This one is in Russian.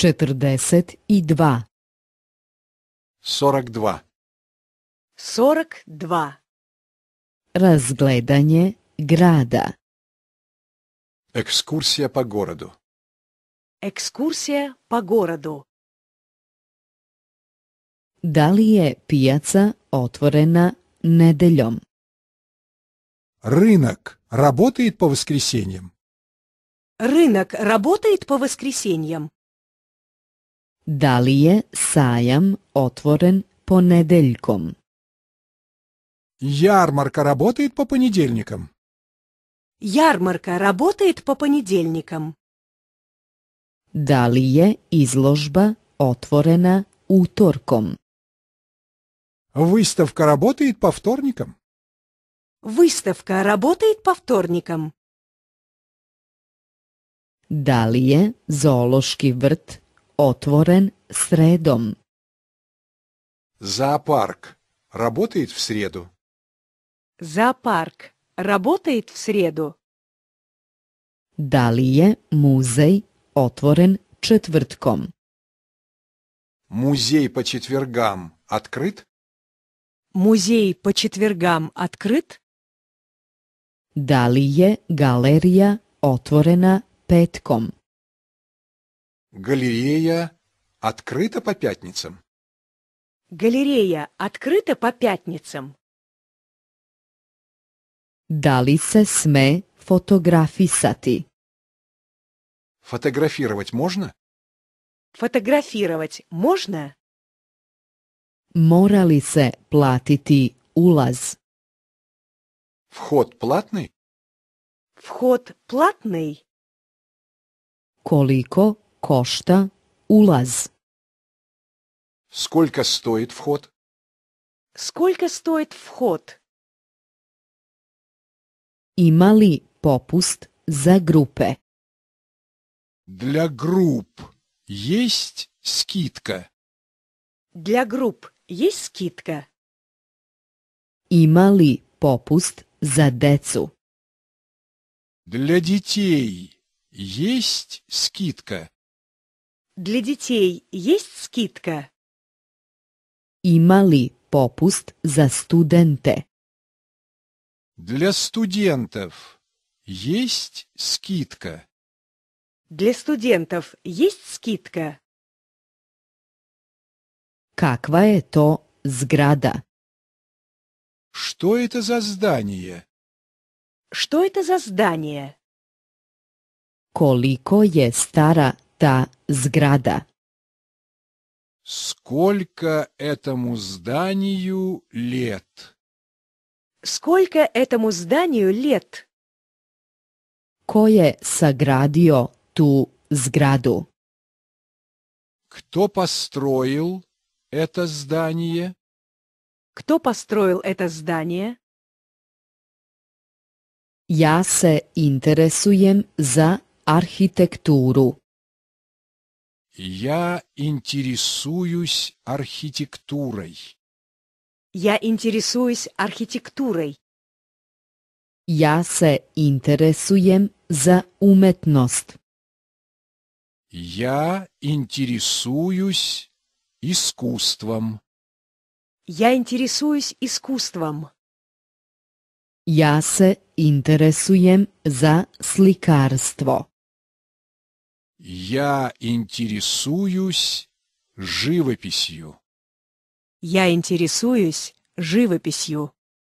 Четирдесет и два. Сорок два. Сорок два. Разгледание града. Экскурсия по городу. экскурсия по городу далее ли отворена недељом? Рынок работает по воскресеньям. Рынок работает по воскресеньям. Da li je sajam otvoren ponedeljkom? Ярмарка работает по понедельникам. Ярмарка работает по понедельникам. Далее изложба отворена уторком. Выставка работает по вторникам. Выставка работает по вторникам. Далее li врт. otvoren sredom. Za park v sredu. Za park v sredu. Da li je muzej otvoren četvrtkom? Muzej po četvrgam otkrit? Muzej po četvrgam otkrit? Da li je galerija otvorena petkom? Галерея открыта по пятницам. Галерея открыта по пятницам. Da li se sme Фотографировать можно? Фотографировать можно? Мора се платити улаз? Вход платный? Вход платный? Колико Кошта, улаз. Сколько стоит вход? Сколько стоит вход? Има ли попуст за группе? Для групп есть скидка? Для групп есть скидка? Има ли попуст за децу? Для детей есть скидка? Для детей есть скидка? Има ли попуст за студенте? Для студентов есть скидка? Для студентов есть скидка? Каква это то сграда? Что это за здание? Что это за здание? Колико е стара та Зграда. Сколько этому зданию лет? Сколько этому зданию лет? Кое саградио ту зграду. Кто построил это здание? Кто построил это здание? Я се интересуем за архитектуру. Я интересуюсь архитектурой. Я интересуюсь архитектурой. Я се interesujem за umetnost. Я интересуюсь искусством. Я интересуюсь искусством. Я се интересуем за сликарство. Я интересуюсь живописью. Я интересуюсь живописью.